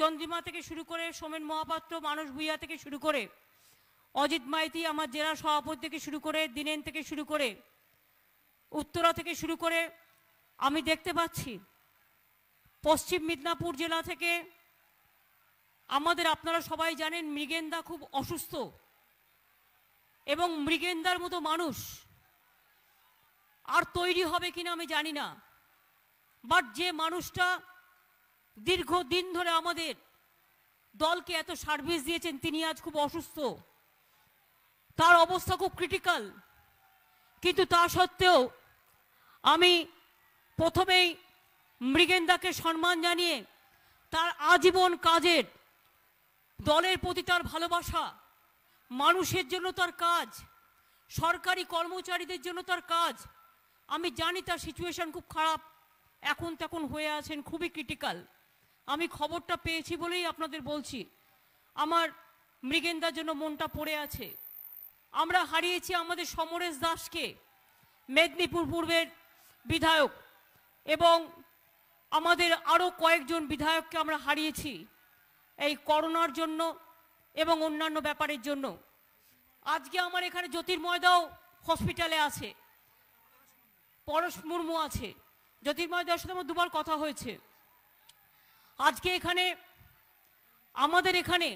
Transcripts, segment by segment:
চন্দ্রিমা থেকে শুরু করে সোমেন মহাপাত্র মানুষ ভুইয়া থেকে শুরু করে অজিত মাইতি আমার জেলা সভাপতি থেকে শুরু করে দিনেন থেকে শুরু করে উত্তরা থেকে শুরু করে আমি দেখতে পাচ্ছি পশ্চিম মিদনাপুর জেলা থেকে আমাদের আপনারা সবাই জানেন মৃগেন্দা খুব অসুস্থ এবং মৃগেন্দার মতো মানুষ আর তৈরি হবে কিনা আমি জানি না বাট যে মানুষটা দীর্ঘদিন ধরে আমাদের দলকে এত সার্ভিস দিয়েছেন তিনি আজ খুব অসুস্থ তার অবস্থা খুব ক্রিটিক্যাল কিন্তু তা সত্ত্বেও আমি প্রথমেই মৃগেন্দাকে সম্মান জানিয়ে তার আজীবন কাজের দলের প্রতি তার ভালোবাসা মানুষের জন্য তার কাজ সরকারি কর্মচারীদের জন্য তার কাজ আমি জানি তার সিচুয়েশন খুব খারাপ এখন তখন হয়ে আছেন খুবই ক্রিটিক্যাল আমি খবরটা পেয়েছি বলেই আপনাদের বলছি আমার মৃগেন্দার জন্য মনটা পড়ে আছে আমরা হারিয়েছি আমাদের সমরেশ দাসকে মেদিনীপুর পূর্বের বিধায়ক এবং আমাদের আরও কয়েকজন বিধায়ককে আমরা হারিয়েছি এই করোনার জন্য এবং অন্যান্য ব্যাপারের জন্য আজকে আমার এখানে জ্যোতির্ময়দাও হসপিটালে আছে পরশ মুর্মু আছে জ্যোতির্ময়দার সাথে আমার দুবার কথা হয়েছে আজকে এখানে আমাদের এখানে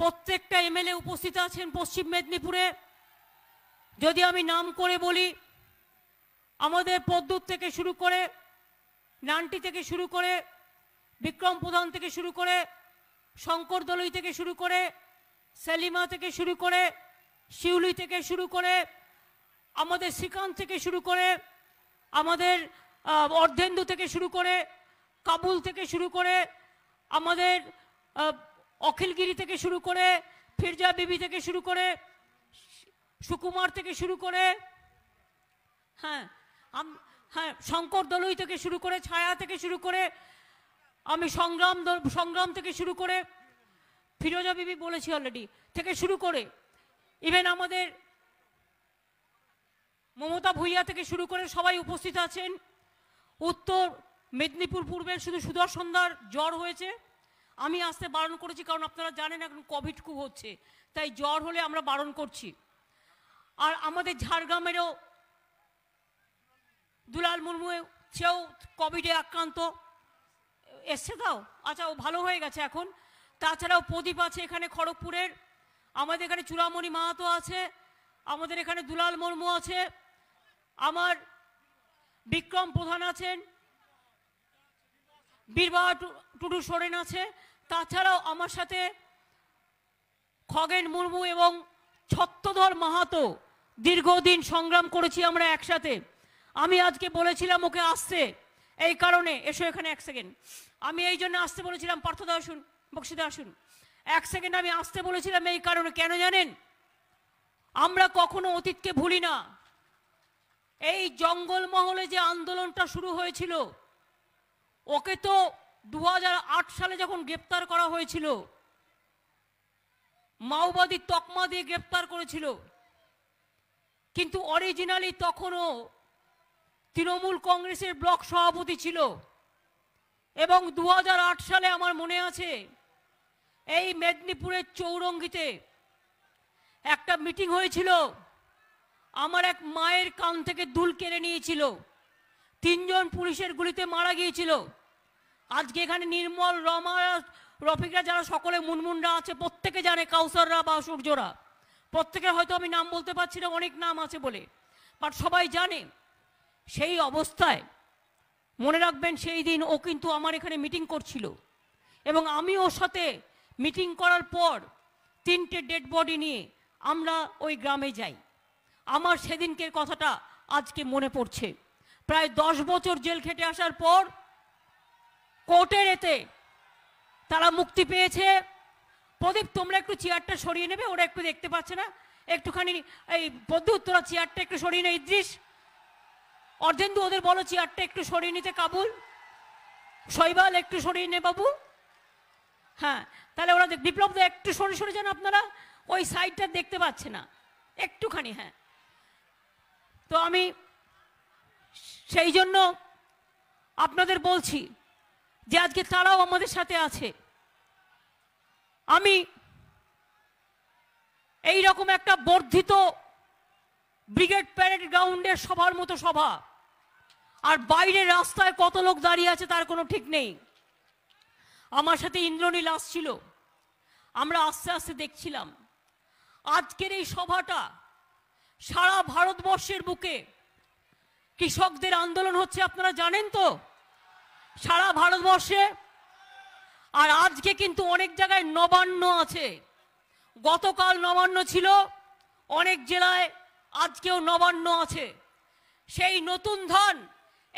প্রত্যেকটা এমএলএ উপস্থিত আছেন পশ্চিম মেদিনীপুরে যদি আমি নাম করে বলি আমাদের পদ্মুত থেকে শুরু করে নানটি থেকে শুরু করে বিক্রম প্রধান থেকে শুরু করে শঙ্কর দলই থেকে শুরু করে সেলিমা থেকে শুরু করে শিউলি থেকে শুরু করে আমাদের শ্রীকান্ত থেকে শুরু করে আমাদের অর্ধেন্দু থেকে শুরু করে কাবুল থেকে শুরু করে আমাদের অখিলগিরি থেকে শুরু করে ফিরজা বিবি থেকে শুরু করে সুকুমার থেকে শুরু করে হ্যাঁ হ্যাঁ শঙ্কর দলই থেকে শুরু করে ছায়া থেকে শুরু করে আমি সংগ্রাম সংগ্রাম থেকে শুরু করে ফিরোজা বিবি বলেছি অলরেডি থেকে শুরু করে ইভেন আমাদের মমতা ভুইয়া থেকে শুরু করে সবাই উপস্থিত আছেন উত্তর মেদিনীপুর পূর্বের শুধু সুদর্শনদার জ্বর হয়েছে আমি আসতে বারণ করেছি কারণ আপনারা জানেন এখন কোভিড খুব হচ্ছে তাই জ্বর হলে আমরা বারণ করছি আর আমাদের ঝাড়গ্রামেরও দুলাল মুর্মু সেও কোভিডে আক্রান্ত এসছে তাও আচ্ছা ও ভালো হয়ে গেছে এখন তাছাড়াও প্রদীপ আছে এখানে খড়গপুরের আমাদের এখানে চূড়ামণি মাহাতো আছে আমাদের এখানে দুলাল মুর্মু আছে আমার বিক্রম প্রধান আছেন বীরবা টুডু সোরেন আছে তাছাড়াও আমার সাথে খগেন মুর্মু এবং ছত্রধর মাহাতো দীর্ঘদিন সংগ্রাম করেছি আমরা একসাথে আমি আজকে বলেছিলাম ওকে আসতে এই কারণে এসো এখানে এক সেকেন্ড আমি এই জন্য আসতে বলেছিলাম পার্থদা আসুন বক্সিদা আসুন এক সেকেন্ড আমি আসতে বলেছিলাম এই কারণে কেন জানেন আমরা কখনো অতীতকে ভুলি না এই জঙ্গলমহলে যে আন্দোলনটা শুরু হয়েছিল ওকে তো দু সালে যখন গ্রেপ্তার করা হয়েছিল মাওবাদী তকমা দিয়ে গ্রেপ্তার করেছিল কিন্তু অরিজিনালি তখনও তৃণমূল কংগ্রেসের ব্লক সভাপতি ছিল এবং দু সালে আমার মনে আছে এই মেদিনীপুরের চৌরঙ্গিতে একটা মিটিং হয়েছিল আমার এক মায়ের কান থেকে দুল কেড়ে নিয়েছিল তিনজন পুলিশের গুলিতে মারা গিয়েছিল আজকে এখানে নির্মল রমা রফিকরা যারা সকলে মুনমুনরা আছে প্রত্যেকে জানে কাউসাররা বা সূর্যরা প্রত্যেকে হয়তো আমি নাম বলতে পারছি না অনেক নাম আছে বলে বাট সবাই জানে সেই অবস্থায় মনে রাখবেন সেই দিন ও কিন্তু আমার এখানে মিটিং করছিল এবং আমি ওর সাথে মিটিং করার পর তিনটে ডেড বডি নিয়ে আমরা ওই গ্রামে যাই আমার সেদিনকের কথাটা আজকে মনে পড়ছে প্রায় দশ বছর জেল খেটে আসার পর কোর্টের এতে তারা মুক্তি পেয়েছে প্রদীপ তোমরা একটু চেয়ারটা সরিয়ে নেবে ওরা একটু দেখতে পাচ্ছে না একটুখানি এই বদ্ধু তোরা চেয়ারটা একটু সরিয়ে নে ইদ্রিস অর্ধেন্দু ওদের বলো চেয়ারটা একটু সরিয়ে নিতে কাবুল শৈবাল একটু সরিয়ে নে বাবু হ্যাঁ তাহলে ওরা বিপ্লব একটু সরে সরে যান আপনারা ওই সাইডটা দেখতে পাচ্ছে না একটুখানি হ্যাঁ তো আমি সেই জন্য আপনাদের বলছি যে আজকে তারাও আমাদের সাথে আছে আমি এই রকম একটা বর্ধিত ব্রিগেড প্যারেড গ্রাউন্ডের সভার মতো সভা আর বাইরে রাস্তায় কত লোক দাঁড়িয়ে আছে তার কোনো ঠিক নেই আমার সাথে ইন্দ্রনীল আসছিল আমরা আস্তে আস্তে দেখছিলাম আজকের এই সভাটা সারা ভারতবর্ষের বুকে কৃষকদের আন্দোলন হচ্ছে আপনারা জানেন তো সারা ভারতবর্ষে আর আজকে কিন্তু অনেক জায়গায় নবান্ন আছে গতকাল নবান্ন ছিল অনেক জেলায় আজকেও নবান্ন আছে সেই নতুন ধান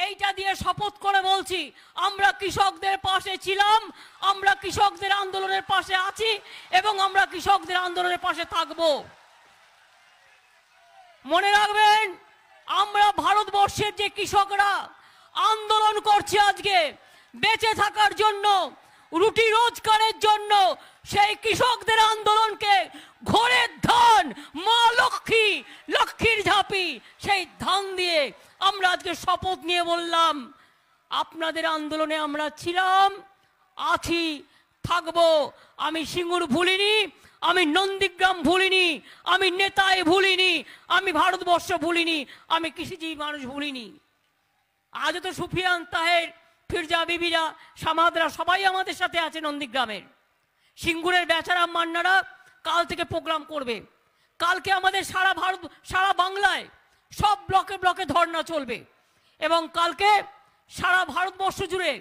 এইটা দিয়ে শপথ করে বলছি আমরা কৃষকদের পাশে ছিলাম আমরা কৃষকদের আন্দোলনের পাশে আছি এবং আমরা কৃষকদের আন্দোলনের পাশে থাকব মনে রাখবেন আমরা ভারতবর্ষের যে কৃষকরা আন্দোলন করছে আজকে বেঁচে থাকার জন্য রুটি রোজগারের জন্য সেই কৃষকদের আন্দোলনকে ঘরের ধান মা লক্ষ্মী লক্ষ্মীর ঝাঁপি সেই ধান দিয়ে আমরা আজকে শপথ নিয়ে বললাম আপনাদের আন্দোলনে আমরা ছিলাম আছি থাকবো আমি সিঙ্গুর ভুলিনি আমি নন্দীগ্রাম ভুলিনি আমি নেতায় ভুলিনি আমি ভারতবর্ষ ভুলিনি আমি কৃষিজীবী মানুষ ভুলিনি আজও তো সুফিয়ান তাহের ফিরজা বিবিরা সামাদরা সবাই আমাদের সাথে আছে নন্দীগ্রামের সিঙ্গুরের বেচারা মান্নারা কাল থেকে প্রোগ্রাম করবে কালকে আমাদের সারা ভারত সারা বাংলায় সব ব্লকে ব্লকে ধর্না চলবে এবং কালকে সারা ভারতবর্ষ জুড়ে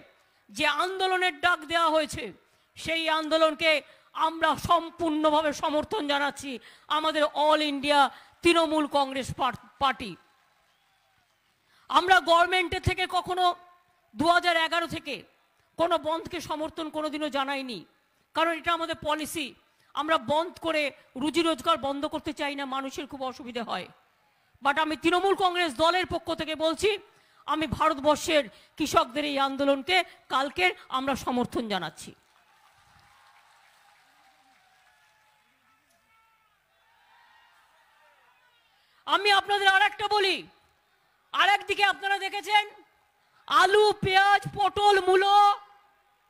যে আন্দোলনের ডাক দেওয়া হয়েছে সেই আন্দোলনকে আমরা সম্পূর্ণভাবে সমর্থন জানাচ্ছি আমাদের all India Trinamool Congress party আমরা গভর্নমেন্টের থেকে কখনো দু থেকে কোনো বন্ধকে সমর্থন কোনোদিনও জানাইনি কারণ এটা আমাদের পলিসি আমরা বন্ধ করে রুজি রোজগার বন্ধ করতে চাই না মানুষের খুব অসুবিধে হয় বাট আমি তৃণমূল কংগ্রেস দলের পক্ষ থেকে বলছি আমি ভারতবর্ষের কৃষকদের এই আন্দোলনকে কালকের আমরা সমর্থন জানাচ্ছি আমি আপনাদের আর একটা বলি আর একদিকে আপনারা দেখেছেন আলু পেঁয়াজ পটল মূলো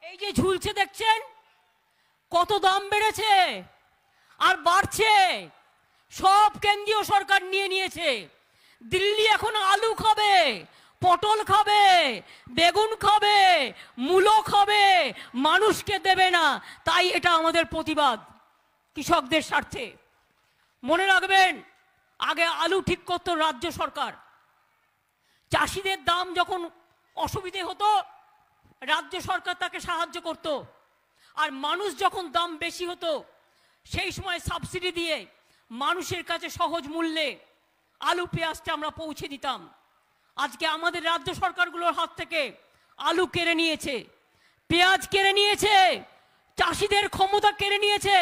এই যে ঝুলছে দেখছেন কত দাম বেড়েছে আর বাড়ছে সব কেন্দ্রীয় সরকার নিয়ে নিয়েছে দিল্লি এখন আলু খাবে পটল খাবে বেগুন খাবে মূলো খাবে মানুষকে দেবে না তাই এটা আমাদের প্রতিবাদ কৃষকদের স্বার্থে মনে রাখবেন আগে আলু ঠিক করত রাজ্য সরকার চাষিদের দাম যখন অসুবিধে হতো রাজ্য সরকার তাকে সাহায্য করত আর মানুষ যখন দাম বেশি হতো সেই সময় সাবসিডি দিয়ে মানুষের কাছে সহজ মূল্যে আলু পেঁয়াজটা আমরা পৌঁছে দিতাম আজকে আমাদের রাজ্য সরকারগুলোর হাত থেকে আলু কেড়ে নিয়েছে পেঁয়াজ কেড়ে নিয়েছে চাষিদের ক্ষমতা কেড়ে নিয়েছে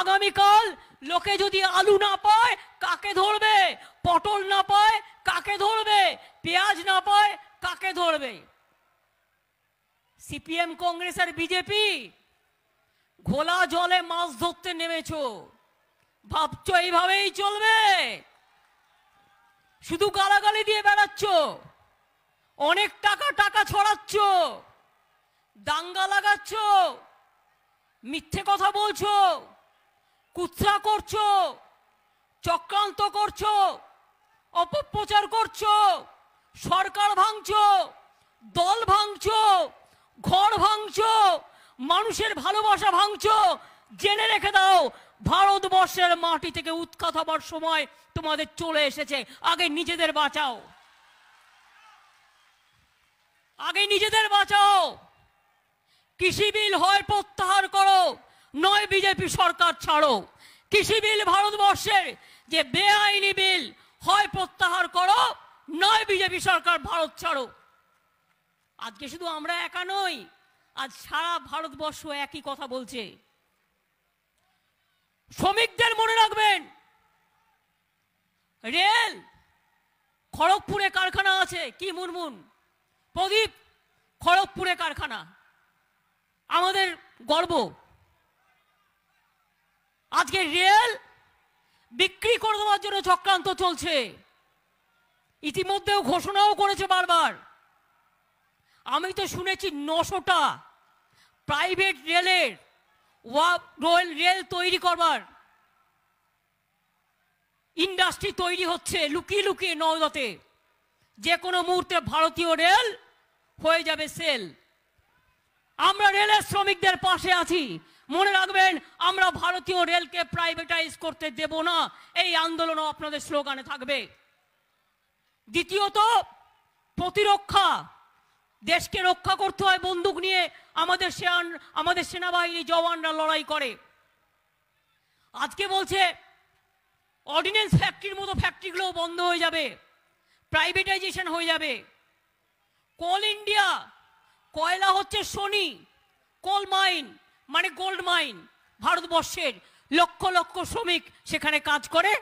আগামীকাল লোকে যদি আলু না পায় কাকে ধরবে পটল না পায় কাকে ধরবে পেঁয়াজ না পায় কাকে ধরবে সিপিএম কংগ্রেস আর বিজেপি ঘোলা জলে মাছ ধরতে নেমেছ ভাবছ এইভাবেই চলবে শুধু গালাগালি দিয়ে বেড়াচ্ছ অনেক টাকা টাকা ছড়াচ্ছ দাঙ্গা লাগাচ্ছ মিথ্যে কথা বলছো কুৎসা করছো চক্রান্ত করছো অপপ্রচার করছো সরকার ভাঙছো দল ভাঙছো ঘর ভাঙছো মানুষের ভালোবাসা ভাঙছো জেনে রেখে দাও ভারতবর্ষের মাটি থেকে উৎখাত হবার সময় তোমাদের চলে এসেছে আগে নিজেদের বাঁচাও আগে নিজেদের বাঁচাও কৃষি বিল হয় প্রত্যাহার করো নয় বিজেপি সরকার ছাড়ো কৃষি বিল ভারতবর্ষের যে বেআইনি বিল হয় প্রত্যাহার করো নয় বিজেপি সরকার ভারত ছাড়ো আজকে শুধু আমরা একা নই আজ সারা ভারতবর্ষ একই কথা বলছে শ্রমিকদের মনে রাখবেন রেল খড়গপুরে কারখানা আছে কি মুনমুন প্রদীপ খড়গপুরে কারখানা আমাদের গর্ব আজকে রেল বিক্রি করে দেওয়ার জন্য চক্রান্ত চলছে ইতিমধ্যেও ঘোষণাও করেছে বারবার আমি তো শুনেছি নশোটা প্রাইভেট রেলের রয়েল রেল তৈরি করবার ইন্ডাস্ট্রি তৈরি হচ্ছে লুকিয়ে লুকিয়ে নওদাতে যে কোনো মুহূর্তে ভারতীয় রেল হয়ে যাবে সেল আমরা রেলের শ্রমিকদের পাশে আছি মনে রাখবেন আমরা ভারতীয় রেলকে প্রাইভেটাইজ করতে দেব না এই আন্দোলনও আপনাদের স্লোগানে থাকবে দ্বিতীয়ত প্রতিরক্ষা দেশকে রক্ষা করতে হয় বন্দুক নিয়ে আমাদের সেন আমাদের সেনাবাহিনী জওয়ানরা লড়াই করে আজকে বলছে অর্ডিন্যান্স ফ্যাক্টরির মতো ফ্যাক্টরিগুলোও বন্ধ হয়ে যাবে প্রাইভেটাইজেশন হয়ে যাবে কোল ইন্ডিয়া কয়লা হচ্ছে শনি কোল মাইন মানে গোল্ড মাইন ভারতবর্ষের লক্ষ লক্ষ শ্রমিক সেখানে কাজ করে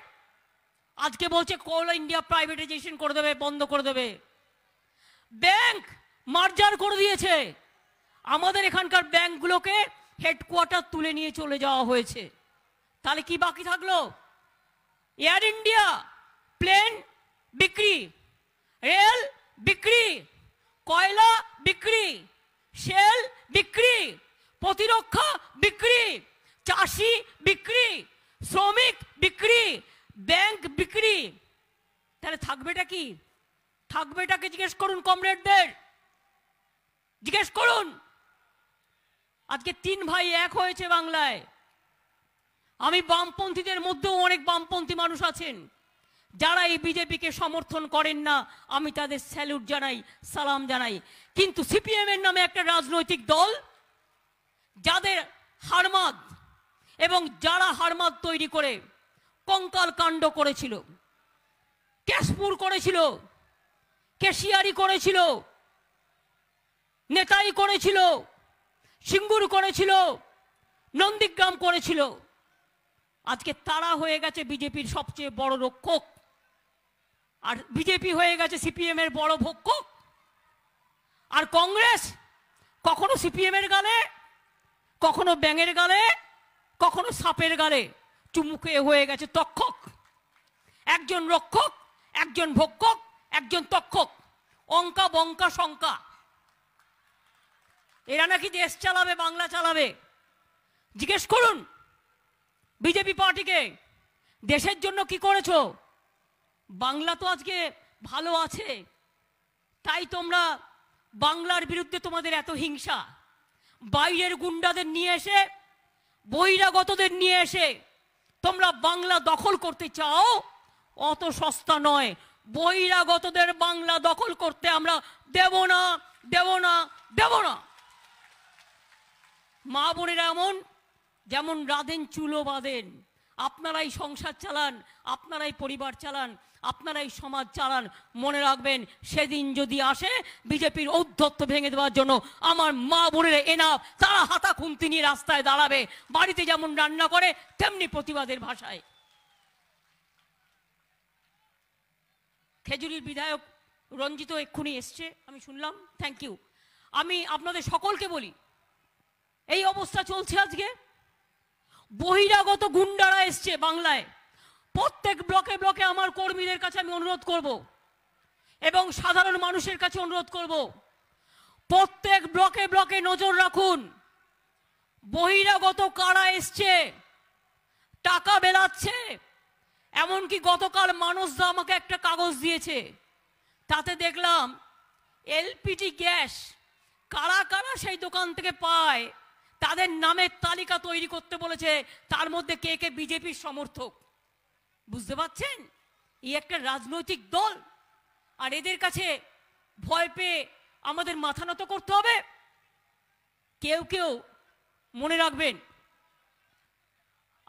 আজকে বলছে কোল ইন্ডিয়া প্রাইভেটাইজেশন করে দেবে বন্ধ করে দেবে ব্যাংক মার্জার করে দিয়েছে আমাদের এখানকার ব্যাংকগুলোকে হেডকোয়ার্টার তুলে নিয়ে চলে যাওয়া হয়েছে তাহলে কি বাকি থাকলো এয়ার ইন্ডিয়া প্লেন বিক্রি রেল বিক্রি কয়লা বিক্রি শেল বিক্রি প্রতিরক্ষা বিক্রি চাষি বিক্রি শ্রমিক বিক্রি ব্যাংক বিক্রি তাহলে থাকবেটা কি থাকবেটাকে জিজ্ঞেস করুন কমরেডদের জিজ্ঞেস করুন আজকে তিন ভাই এক হয়েছে বাংলায় আমি বামপন্থীদের মধ্যেও অনেক বামপন্থী মানুষ আছেন যারা এই বিজেপিকে সমর্থন করেন না আমি তাদের স্যালুট জানাই সালাম জানাই কিন্তু সিপিএমের নামে একটা রাজনৈতিক দল যাদের হারমাদ এবং যারা হারমাদ তৈরি করে কঙ্কাল কাণ্ড করেছিল কেশপুর করেছিল কেশিয়ারি করেছিল নেতাই করেছিল সিঙ্গুর করেছিল নন্দীগ্রাম করেছিল আজকে তারা হয়ে গেছে বিজেপির সবচেয়ে বড় রক্ষক আর বিজেপি হয়ে গেছে সিপিএমের বড় ভক্ষক আর কংগ্রেস কখনো সিপিএমের গালে কখনো ব্যাঙের গালে কখনো সাপের গালে চুমুকে হয়ে গেছে তক্ষক একজন রক্ষক একজন ভক্ষক একজন তক্ষক অঙ্কা বঙ্কা শঙ্কা এরা নাকি দেশ চালাবে বাংলা চালাবে জিজ্ঞেস করুন বিজেপি পার্টিকে দেশের জন্য কি করেছ বাংলা তো আজকে ভালো আছে তাই তোমরা বাংলার বিরুদ্ধে তোমাদের এত হিংসা বাইরের গুন্ডাদের নিয়ে এসে বহিরাগতদের নিয়ে এসে তোমরা বাংলা দখল করতে চাও অত সস্তা নয় বহিরাগতদের বাংলা দখল করতে আমরা দেব না দেব না দেব না মা বোনেরা এমন যেমন রাধেন চুলো বাঁধেন আপনারাই সংসার চালান আপনারাই পরিবার চালান আপনারা এই সমাজ চালান মনে রাখবেন সেদিন যদি আসে বিজেপির ঔদ্ধত্য ভেঙে দেওয়ার জন্য আমার মা বোনের এনা তারা হাতা খুন্তি নিয়ে রাস্তায় দাঁড়াবে বাড়িতে যেমন রান্না করে তেমনি প্রতিবাদের ভাষায় খেজুরির বিধায়ক রঞ্জিত এক্ষুনি এসছে আমি শুনলাম থ্যাংক ইউ আমি আপনাদের সকলকে বলি এই অবস্থা চলছে আজকে বহিরাগত গুন্ডারা এসছে বাংলায় প্রত্যেক ব্লকে ব্লকে আমার কর্মীদের কাছে আমি অনুরোধ করব এবং সাধারণ মানুষের কাছে অনুরোধ করব প্রত্যেক ব্লকে ব্লকে নজর রাখুন বহিরাগত কারা এসছে টাকা বেড়াচ্ছে এমনকি গতকাল মানুষরা আমাকে একটা কাগজ দিয়েছে তাতে দেখলাম এলপিজি গ্যাস কারা কারা সেই দোকান থেকে পায় তাদের নামের তালিকা তৈরি করতে বলেছে তার মধ্যে কে কে বিজেপির সমর্থক বুঝতে পারছেন এই একটা রাজনৈতিক দল আর এদের কাছে ভয় পেয়ে আমাদের মাথা নত করতে হবে কেউ কেউ মনে রাখবেন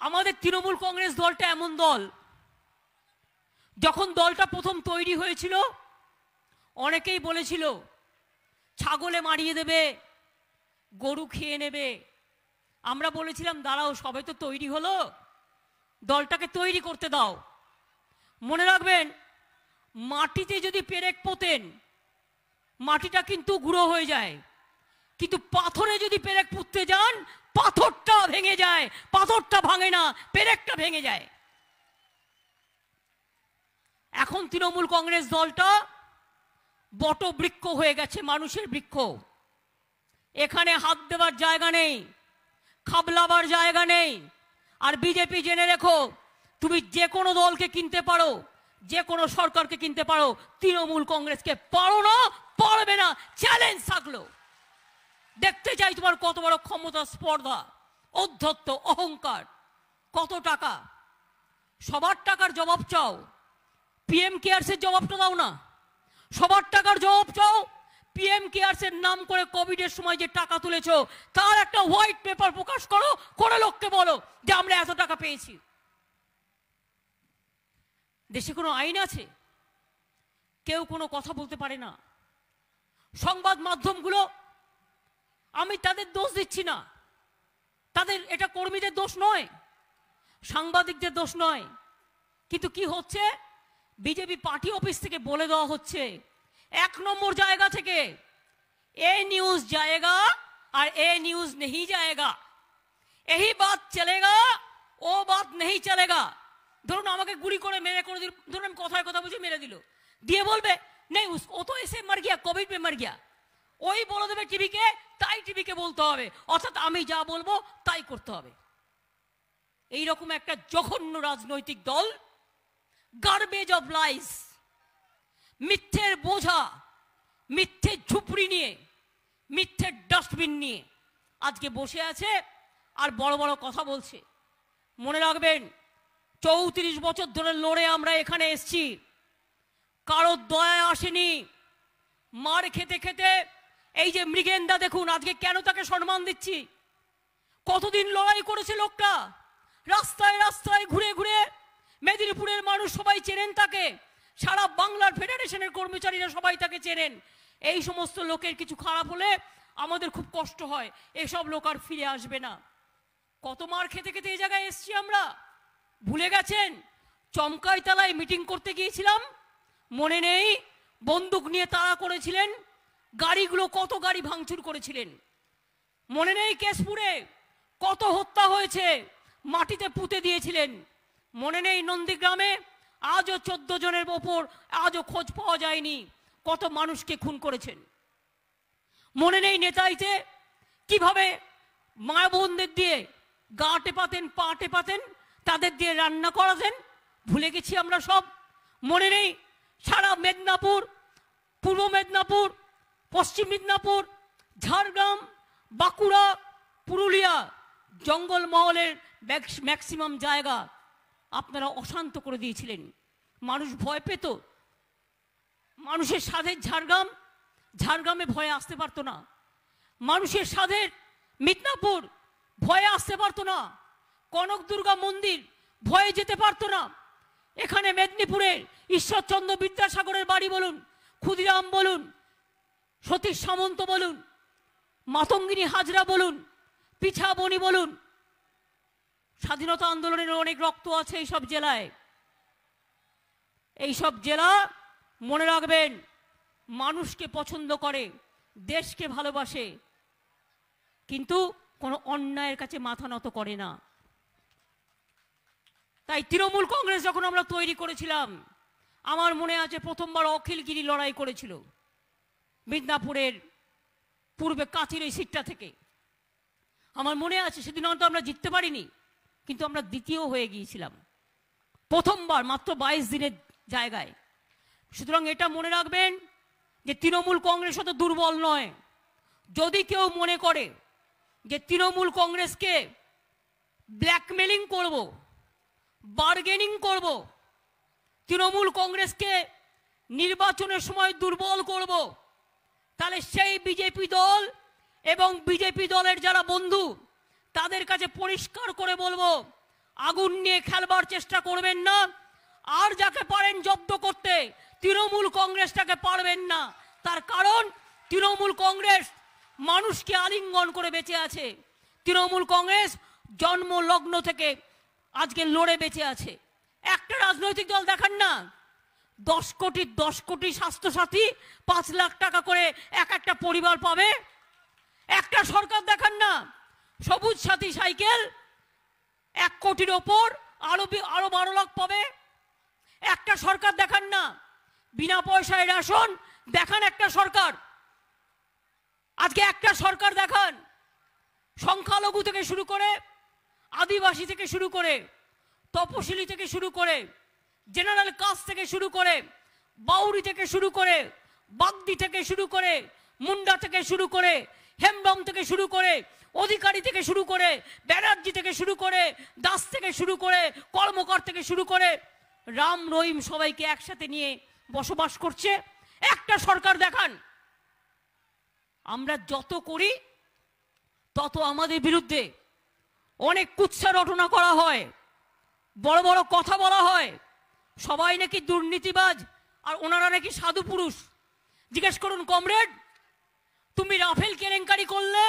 আমাদের তৃণমূল কংগ্রেস দলটা এমন দল যখন দলটা প্রথম তৈরি হয়েছিল অনেকেই বলেছিল ছাগলে মারিয়ে দেবে গরু খেয়ে নেবে আমরা বলেছিলাম দাঁড়াও সবাই তো তৈরি হলো দলটাকে তৈরি করতে দাও মনে রাখবেন মাটিতে যদি পেরেক পোতেন মাটিটা কিন্তু গুঁড়ো হয়ে যায় কিন্তু পাথরে যদি পেরেক পুঁততে যান পাথরটা ভেঙে যায় পাথরটা ভাঙে না পেরেকটা ভেঙে যায় এখন তৃণমূল কংগ্রেস দলটা বটবৃক্ষ হয়ে গেছে মানুষের বৃক্ষ এখানে হাত দেওয়ার জায়গা নেই খাবলাবার জায়গা নেই আর বিজেপি জেনে রেখো তুমি যে কোনো দলকে কিনতে পারো যে কোনো সরকারকে কিনতে পারো তৃণমূল কংগ্রেসকে পারো না পারবে না চ্যালেঞ্জ থাকলো দেখতে চাই তোমার কত বড় ক্ষমতা স্পর্ধা অধ্যত্ত অহংকার কত টাকা সবার টাকার জবাব চাও পিএম কেয়ার্সের জবাবটা দাও না সবার টাকার জবাব চাও পিএম কেয়ারসের নাম করে কোভিডের সময় যে টাকা তুলেছো তার একটা হোয়াইট পেপার প্রকাশ করো কোনো লোককে বলো যে আমরা এত টাকা পেয়েছি দেশে কোনো আইন আছে কেউ কোনো কথা বলতে পারে না সংবাদ মাধ্যমগুলো আমি তাদের দোষ দিচ্ছি না তাদের এটা কর্মীদের দোষ নয় সাংবাদিকদের দোষ নয় কিন্তু কি হচ্ছে বিজেপি পার্টি অফিস থেকে বলে দেওয়া হচ্ছে এক নম্বর জায়গা থেকে এ নিউজ যায়গা আর এ নিউজ নেই যায়গা এই বাত চলেগা ও বাদ নেই চলেগা ধরুন আমাকে গুলি করে মেরে করে দিল ধরুন আমি কথায় কথা বুঝে মেরে দিল দিয়ে বলবে নেই ও তো এসে মার গিয়া কোভিড পে মার গিয়া ওই বলে দেবে টিভিকে তাই টিভিকে বলতে হবে অর্থাৎ আমি যা বলবো তাই করতে হবে এই রকম একটা জঘন্য রাজনৈতিক দল গার্বেজ অফ লাইস মিথ্যের বোঝা মিথ্যের ঝুপড়ি নিয়ে মিথ্যের ডাস্টবিন নিয়ে আজকে বসে আছে আর বড় বড় কথা বলছে মনে রাখবেন চৌত্রিশ বছর ধরে লড়ে আমরা এখানে এসছি কারোর দয়া আসেনি মার খেতে খেতে এই যে মৃগেন্দা দেখুন আজকে কেন তাকে সম্মান দিচ্ছি কতদিন লড়াই করেছে লোকটা রাস্তায় রাস্তায় ঘুরে ঘুরে মেদিনীপুরের মানুষ সবাই চেনেন তাকে সারা বাংলার ফেডারেশনের কর্মচারীরা সবাই তাকে চেনেন এই সমস্ত লোকের কিছু খারাপ হলে আমাদের খুব কষ্ট হয় এসব লোক আর ফিরে আসবে না কত মার খেতে খেতে এই জায়গায় এসছি আমরা ভুলে গেছেন চমকাইতলায় মিটিং করতে গিয়েছিলাম মনে নেই বন্দুক নিয়ে তাড়া করেছিলেন গাড়িগুলো কত গাড়ি ভাঙচুর করেছিলেন মনে নেই কেশপুরে কত হত্যা হয়েছে মাটিতে পুঁতে দিয়েছিলেন মনে নেই নন্দীগ্রামে আজও চোদ্দ জনের ওপর আজও খোঁজ পাওয়া যায়নি কত মানুষকে খুন করেছেন মনে নেই নেতাইতে কিভাবে মায় বোনদের দিয়ে গা টেপাতেন পা টেপাতেন তাদের দিয়ে রান্না করাতেন ভুলে গেছি আমরা সব মনে নেই সারা মেদিনীপুর পূর্ব মেদিনীপুর পশ্চিম মেদিনীপুর ঝাড়গ্রাম বাঁকুড়া পুরুলিয়া জঙ্গলমহলের ম্যাক্সিমাম জায়গা আপনারা অশান্ত করে দিয়েছিলেন মানুষ ভয় পেত মানুষের সাধের ঝাড়গ্রাম ঝাড়গ্রামে ভয়ে আসতে পারতো না মানুষের সাধের মিদনাপুর ভয়ে আসতে পারতো না কনক দুর্গা মন্দির ভয়ে যেতে পারতো না এখানে মেদিনীপুরের ঈশ্বরচন্দ্র বিদ্যাসাগরের বাড়ি বলুন ক্ষুদিরাম বলুন সতীশ সামন্ত বলুন মাতঙ্গিনী হাজরা বলুন পিছাবনি বলুন স্বাধীনতা আন্দোলনের অনেক রক্ত আছে এইসব জেলায় এইসব জেলা মনে রাখবেন মানুষকে পছন্দ করে দেশকে ভালোবাসে কিন্তু কোনো অন্যায়ের কাছে মাথা নত করে না তাই তৃণমূল কংগ্রেস যখন আমরা তৈরি করেছিলাম আমার মনে আছে প্রথমবার অখিলগিরি লড়াই করেছিল মিদনাপুরের পূর্বে কাঁথির এই সিটটা থেকে আমার মনে আছে সেদিন হয়তো আমরা জিততে পারিনি কিন্তু আমরা দ্বিতীয় হয়ে গিয়েছিলাম প্রথমবার মাত্র বাইশ দিনের জায়গায় সুতরাং এটা মনে রাখবেন যে তৃণমূল কংগ্রেস অত দুর্বল নয় যদি কেউ মনে করে যে তৃণমূল কংগ্রেসকে ব্ল্যাকমেলিং করব বার্গেনিং করব তৃণমূল কংগ্রেসকে নির্বাচনের সময় দুর্বল করব তাহলে সেই বিজেপি দল এবং বিজেপি দলের যারা বন্ধু তাদের কাছে পরিষ্কার করে বলবো আগুন নিয়ে খেলবার চেষ্টা করবেন না আর যাকে পারেন জব্দ করতে তৃণমূল কংগ্রেসটাকে পারবেন না তার কারণ তৃণমূল কংগ্রেস মানুষকে আলিঙ্গন করে বেঁচে আছে তৃণমূল কংগ্রেস জন্ম লগ্ন থেকে আজকে লড়ে বেঁচে আছে একটা রাজনৈতিক দল দেখান না দশ কোটি দশ কোটি স্বাস্থ্যসাথী পাঁচ লাখ টাকা করে এক একটা পরিবার পাবে একটা সরকার দেখান না সবুজ সাথী সাইকেল এক কোটির ওপর আরো আরো বারো লাখ পাবে একটা সরকার দেখান না বিনা পয়সায় রেশন দেখান একটা সরকার আজকে একটা সরকার দেখান সংখ্যালঘু থেকে শুরু করে আদিবাসী থেকে শুরু করে তপশিলি থেকে শুরু করে জেনারেল কাস্ট থেকে শুরু করে বাউরি থেকে শুরু করে বাগদি থেকে শুরু করে মুন্ডা থেকে শুরু করে হেমব্রম থেকে শুরু করে অধিকারী থেকে শুরু করে ব্যানার্জি থেকে শুরু করে দাস থেকে শুরু করে কর্মকর থেকে শুরু করে রাম রহিম সবাইকে একসাথে নিয়ে বসবাস করছে একটা সরকার দেখান আমরা যত করি তত আমাদের বিরুদ্ধে অনেক কুৎসা রটনা করা হয় বড় বড় কথা বলা হয় সবাই নাকি দুর্নীতিবাজ আর ওনারা নাকি সাধু পুরুষ জিজ্ঞেস করুন কমরেড তুমি রাফেল কেলেঙ্কারি করলে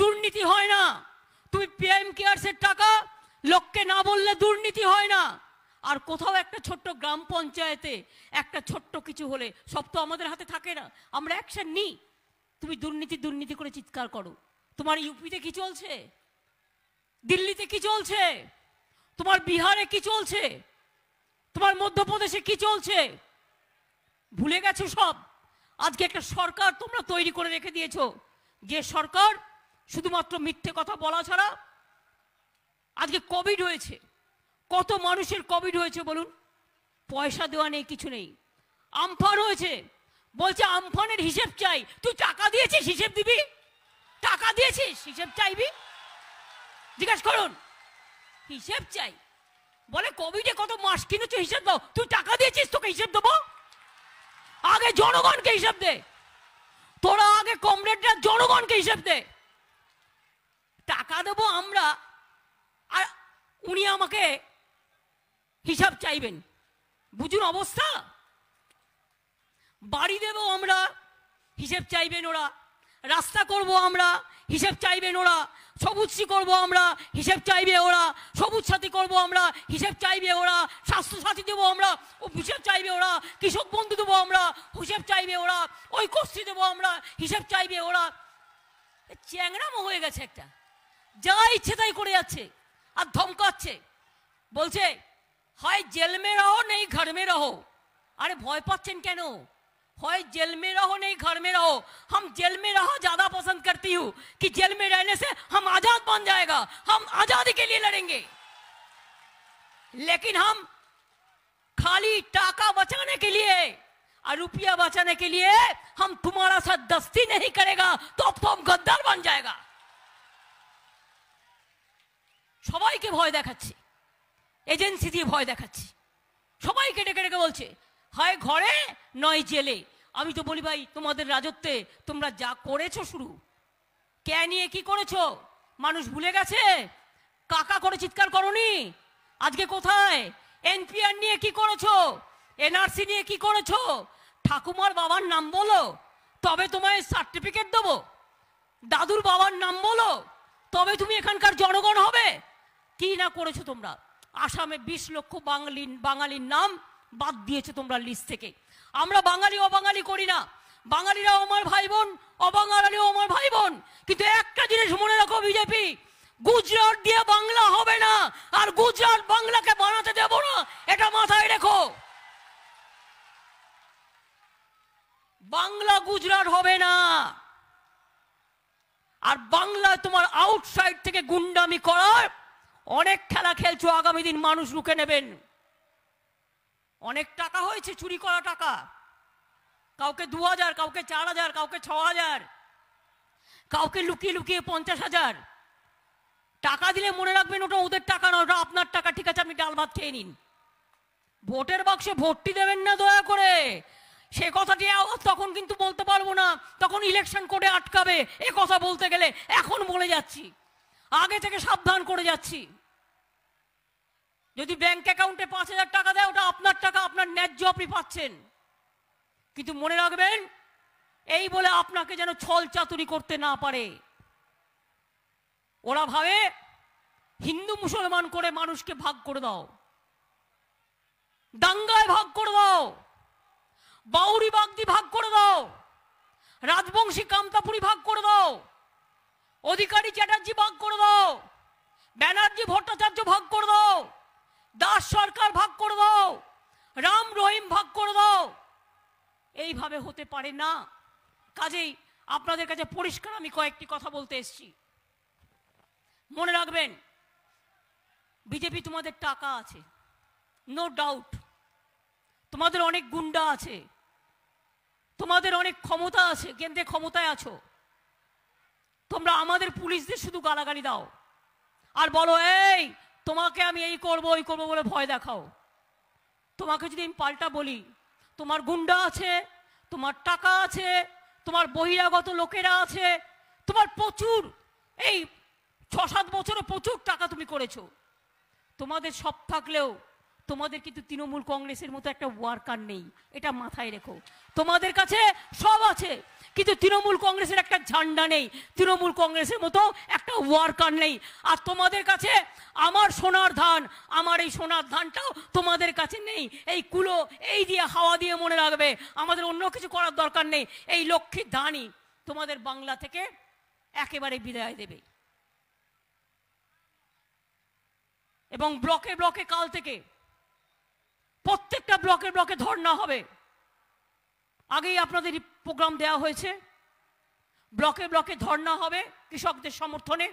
দুর্নীতি হয় না তুমি পিএম কেয়ারসের টাকা লোককে না বললে দুর্নীতি হয় না আর কোথাও একটা ছোট্ট গ্রাম পঞ্চায়েতে একটা ছোট্ট কিছু হলে সব তো আমাদের হাতে থাকে না আমরা অ্যাকশন নিই তুমি দুর্নীতি দুর্নীতি করে চিৎকার করো তোমার ইউপিতে কি চলছে দিল্লিতে কি চলছে তোমার বিহারে কি চলছে তোমার মধ্যপ্রদেশে কি চলছে ভুলে গেছো সব আজকে একটা সরকার তোমরা তৈরি করে রেখে দিয়েছো যে সরকার শুধুমাত্র মিথ্যে কথা বলা ছাড়া আজকে কোভিড হয়েছে কত মানুষের কোভিড হয়েছে বলুন পয়সা দেওয়া নেই কিছু নেই আমফান হয়েছে বলছে আমফানের হিসেব চাই তুই টাকা দিয়েছিস হিসেব দিবি টাকা দিয়েছিস হিসেব চাইবি জিজ্ঞেস করুন হিসেব চাই বলে কোভিডে কত মাস কিনেছো হিসেব দাও তুই টাকা দিয়েছিস তোকে হিসেব দেবো আগে জনগণকে হিসেব দে তোরা আগে কমরেডরা জনগণকে হিসেব দে টাকা দেব আমরা আর উনি আমাকে হিসাব চাইবেন বুঝুন অবস্থা বাড়ি দেব আমরা হিসেব চাইবেন ওরা রাস্তা করব আমরা হিসেব চাইবেন ওরা সবুজশ্রী করব আমরা হিসেব চাইবে ওরা সবুজ সাথী করব আমরা হিসেব চাইবে ওরা স্বাস্থ্য সাথী দেবো আমরা ও হিসেব চাইবে ওরা কৃষক বন্ধু দেবো আমরা হিসেব চাইবে ওরা ওই কষ্টি দেবো আমরা হিসেব চাইবে ওরা চ্যাংরামও হয়ে গেছে একটা যা ইচ্ছে তাই করে যাচ্ছে আর ধমকাচ্ছে বলছে হয় জেল রহো নেই ঘর রহো আরে ভয় পাচ্ছেন কেন হয় जेल में रहो नहीं घर में रहो हम जेल में रहा ज्यादा पसंद करती हूँ कि जेल में रहने से हम आजाद बन जाएगा हम आजादी के लिए लड़ेंगे लेकिन हम खाली टाका बचाने के लिए और रुपया बचाने के लिए हम तुम्हारा साथ दस्ती नहीं करेगा तो अब तो हम गद्दार बन जाएगा সবাইকে ভয় দেখাচ্ছে এজেন্সি দিয়ে ভয় দেখাচ্ছি সবাইকে ডেকে ডেকে বলছে হয় ঘরে নয় জেলে আমি তো বলি ভাই তোমাদের রাজত্বে তোমরা যা করেছো শুরু কে নিয়ে কি করেছো মানুষ ভুলে গেছে কাকা করে চিৎকার করনি আজকে কোথায় এনপিআর নিয়ে কি করেছো এনআরসি নিয়ে কি করেছো ঠাকুমার বাবার নাম বলো তবে তোমায় সার্টিফিকেট দেবো দাদুর বাবার নাম বলো তবে তুমি এখানকার জনগণ হবে কি না করেছো তোমরা আসামে বিশ লক্ষ বাঙালি বাঙালির নাম বাদ দিয়েছো তোমরা লিস্ট থেকে আমরা বাঙালি অবাঙালি করি না বাঙালিরা আমার ভাই বোন অবাঙালিও আমার ভাই বোন কিন্তু একটা জিনিস মনে রাখো বিজেপি গুজরাট দিয়ে বাংলা হবে না আর গুজরাট বাংলাকে বানাতে দেব না এটা মাথায় রেখো বাংলা গুজরাট হবে না আর বাংলা তোমার আউটসাইড থেকে গুন্ডামি করার অনেক খেলা খেলছো আগামী দিন মানুষ লুকে নেবেন অনেক টাকা হয়েছে চুরি করা টাকা কাউকে দু হাজার কাউকে চার হাজার কাউকে ছ হাজার কাউকে লুকিয়ে লুকিয়ে পঞ্চাশ হাজার টাকা দিলে মনে রাখবেন ওটা ওদের টাকা নয় ওটা আপনার টাকা ঠিক আছে আপনি ডাল ভাত খেয়ে নিন ভোটের বাক্সে ভোটটি দেবেন না দয়া করে সে কথাটি তখন কিন্তু বলতে পারবো না তখন ইলেকশন করে আটকাবে এ কথা বলতে গেলে এখন বলে যাচ্ছি আগে থেকে সাবধান করে যাচ্ছি যদি ব্যাংক অ্যাকাউন্টে পাঁচ হাজার টাকা দেয় ওটা আপনার টাকা আপনার ন্যায্য আপনি পাচ্ছেন কিন্তু মনে রাখবেন এই বলে আপনাকে যেন ছল চাতুরি করতে না পারে ওরা ভাবে হিন্দু মুসলমান করে মানুষকে ভাগ করে দাও দাঙ্গায় ভাগ করে দাও বাউরি বাগদি ভাগ করে দাও রাজবংশী কামতাপুরি ভাগ করে দাও অধিকারী চ্যাটার্জি ভাগ করে দাও ব্যানার্জি ভট্টাচার্য ভাগ করে দাও দাস সরকার ভাগ করে দাও রাম রহিম ভাগ করে দাও এইভাবে হতে পারে না কাজেই আপনাদের কাছে পরিষ্কার আমি কয়েকটি কথা বলতে এসছি মনে রাখবেন বিজেপি তোমাদের টাকা আছে নো ডাউট তোমাদের অনেক গুন্ডা আছে তোমাদের অনেক ক্ষমতা আছে কেন্দ্রে ক্ষমতায় আছো তোমরা আমাদের পুলিশদের শুধু গালাগালি দাও আর বলো এই তোমাকে আমি এই করব ওই করব বলে ভয় দেখাও তোমাকে যদি আমি পাল্টা বলি তোমার গুন্ডা আছে তোমার টাকা আছে তোমার বহিরাগত লোকেরা আছে তোমার প্রচুর এই ছ সাত বছরে প্রচুর টাকা তুমি করেছ তোমাদের সব থাকলেও তোমাদের কিন্তু তৃণমূল কংগ্রেসের মতো একটা ওয়ার্কার নেই এটা মাথায় রেখো তোমাদের কাছে সব আছে কিন্তু তৃণমূল কংগ্রেসের একটা ঝান্ডা নেই তৃণমূল কংগ্রেসের মতো একটা ওয়ার্কার নেই আর তোমাদের কাছে আমার সোনার ধান আমার এই সোনার ধানটাও তোমাদের কাছে নেই এই কুলো এই দিয়ে হাওয়া দিয়ে মনে রাখবে আমাদের অন্য কিছু করার দরকার নেই এই লক্ষ্মীর ধানই তোমাদের বাংলা থেকে একেবারে বিদায় দেবে এবং ব্লকে ব্লকে কাল থেকে প্রত্যেকটা ব্লকে ব্লকে ধর্ণা হবে আগেই আপনাদের প্রোগ্রাম দেওয়া হয়েছে ব্লকে ব্লকে ধর্ণা হবে কৃষকদের সমর্থনে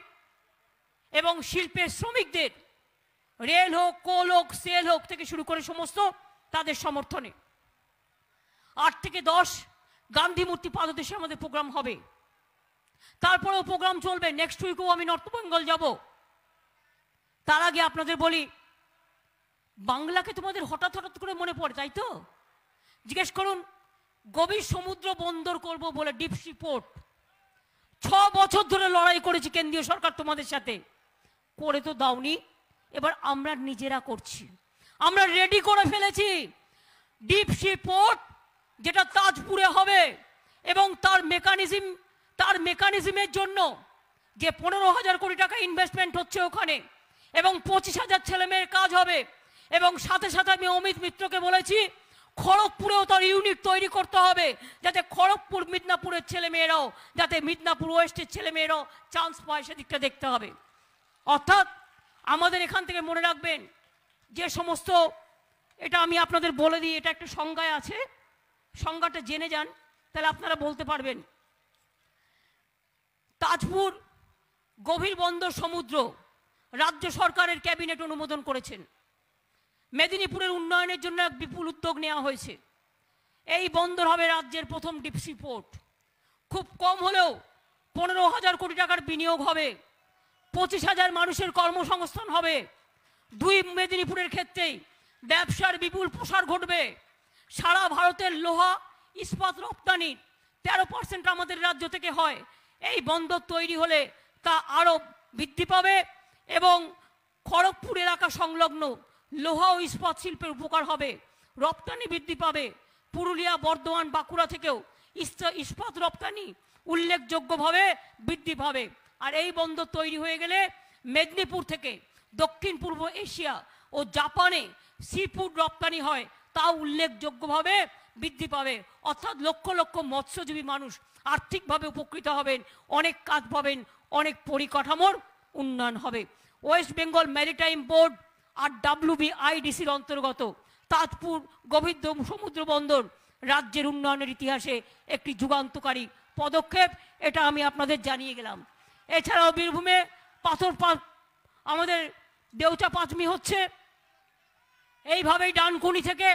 এবং শিল্পের শ্রমিকদের রেল হোক কোল হোক সেল হোক থেকে শুরু করে সমস্ত তাদের সমর্থনে আট থেকে দশ গান্ধী মূর্তি পাদদেশে আমাদের প্রোগ্রাম হবে তারপরেও প্রোগ্রাম চলবে নেক্সট উইকেও আমি নর্থ বেঙ্গল যাব তার আগে আপনাদের বলি বাংলাকে তোমাদের হঠাৎ হঠাৎ করে মনে পড়ে তাই তো জিজ্ঞেস করুন গভীর সমুদ্র বন্দর করব বলে ডিপসি পোর্ট ছ বছর ধরে লড়াই করেছি কেন্দ্রীয় সরকার তোমাদের সাথে করে তো দাওনি এবার আমরা নিজেরা করছি আমরা রেডি করে ফেলেছি ডিপসি পোর্ট যেটা তাজপুরে হবে এবং তার মেকানিজম তার মেকানিজমের জন্য যে পনেরো হাজার কোটি টাকা ইনভেস্টমেন্ট হচ্ছে ওখানে এবং পঁচিশ হাজার ছেলেমেয়ের কাজ হবে এবং সাথে সাথে আমি অমিত মিত্রকে বলেছি খড়গপুরেও তার ইউনিট তৈরি করতে হবে যাতে খড়গপুর মিদনাপুরের ছেলেমেয়েরাও যাতে মিদনাপুর ওয়েস্টের ছেলেমেয়েরাও চান্স পায় সেদিকটা দেখতে হবে অর্থাৎ আমাদের এখান থেকে মনে রাখবেন যে সমস্ত এটা আমি আপনাদের বলে দিই এটা একটা সংজ্ঞায় আছে সংজ্ঞাটা জেনে যান তাহলে আপনারা বলতে পারবেন তাজপুর গভীর বন্দর সমুদ্র রাজ্য সরকারের ক্যাবিনেট অনুমোদন করেছেন মেদিনীপুরের উন্নয়নের জন্য এক বিপুল উদ্যোগ নেওয়া হয়েছে এই বন্দর হবে রাজ্যের প্রথম ডিপসি পোর্ট খুব কম হলেও পনেরো হাজার কোটি টাকার বিনিয়োগ হবে পঁচিশ হাজার মানুষের কর্মসংস্থান হবে দুই মেদিনীপুরের ক্ষেত্রেই ব্যবসার বিপুল প্রসার ঘটবে সারা ভারতের লোহা ইস্পাত রপ্তানির তেরো পার্সেন্ট আমাদের রাজ্য থেকে হয় এই বন্দর তৈরি হলে তা আরও বৃদ্ধি পাবে এবং খড়গপুর এলাকা সংলগ্ন লোহা ও ইস্পাত শিল্পের উপকার হবে রপ্তানি বৃদ্ধি পাবে পুরুলিয়া বর্ধমান বাঁকুড়া থেকেও ইস্পাত রপ্তানি উল্লেখযোগ্যভাবে বৃদ্ধি পাবে আর এই বন্দর তৈরি হয়ে গেলে মেদিনীপুর থেকে দক্ষিণ পূর্ব এশিয়া ও জাপানে সি ফুড রপ্তানি হয় তা উল্লেখযোগ্যভাবে বৃদ্ধি পাবে অর্থাৎ লক্ষ লক্ষ মৎস্যজীবী মানুষ আর্থিকভাবে উপকৃত হবেন অনেক কাজ পাবেন অনেক পরিকাঠামোর উন্নয়ন হবে ওয়েস্ট বেঙ্গল ম্যারিটাইম বোর্ড আর আইডিসির অন্তর্গত তাঁতপুর গভীর সমুদ্র বন্দর রাজ্যের উন্নয়নের ইতিহাসে একটি যুগান্তকারী পদক্ষেপ এটা আমি আপনাদের জানিয়ে গেলাম এছাড়াও বীরভূমে পাথর আমাদের দেউচা পাঁচমি হচ্ছে এইভাবেই ডানকুনি থেকে